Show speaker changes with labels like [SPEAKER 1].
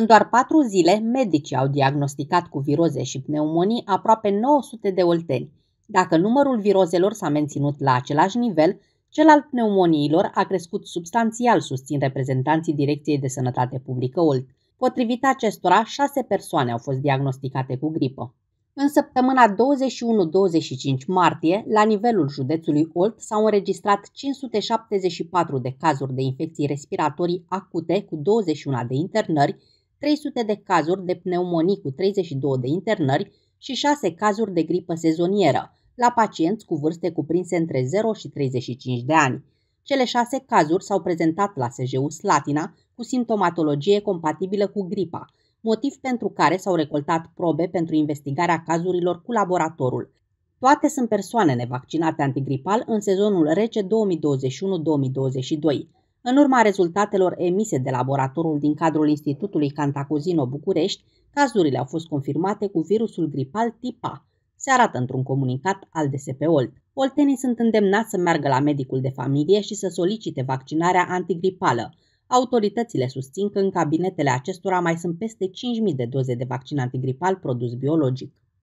[SPEAKER 1] În doar patru zile, medicii au diagnosticat cu viroze și pneumonii aproape 900 de olteni. Dacă numărul virozelor s-a menținut la același nivel, cel al pneumoniilor a crescut substanțial, susțin reprezentanții Direcției de Sănătate Publică Olt. Potrivit acestora, șase persoane au fost diagnosticate cu gripă. În săptămâna 21-25 martie, la nivelul județului Olt s-au înregistrat 574 de cazuri de infecții respiratorii acute cu 21 de internări 300 de cazuri de pneumonii cu 32 de internări și 6 cazuri de gripă sezonieră, la pacienți cu vârste cuprinse între 0 și 35 de ani. Cele 6 cazuri s-au prezentat la SGU Slatina cu simptomatologie compatibilă cu gripa, motiv pentru care s-au recoltat probe pentru investigarea cazurilor cu laboratorul. Toate sunt persoane nevaccinate antigripal în sezonul rece 2021-2022. În urma rezultatelor emise de laboratorul din cadrul Institutului Cantacuzino București, cazurile au fost confirmate cu virusul gripal tip A, se arată într-un comunicat al DSP Olt. Oltenii sunt îndemnați să meargă la medicul de familie și să solicite vaccinarea antigripală. Autoritățile susțin că în cabinetele acestora mai sunt peste 5.000 de doze de vaccin antigripal produs biologic.